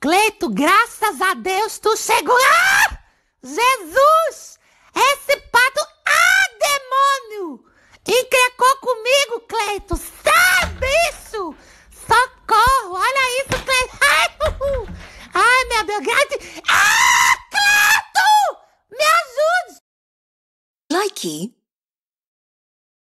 Cleito, graças a Deus tu chegou! Ah! Jesus! Esse pato. Ah, demônio! Encrecou comigo, Cleito! Sabe isso! Socorro! Olha isso, Cleito! Ai, uh, uh. Ai meu Deus! Grande... Ah, Cleito! Me ajude! Likey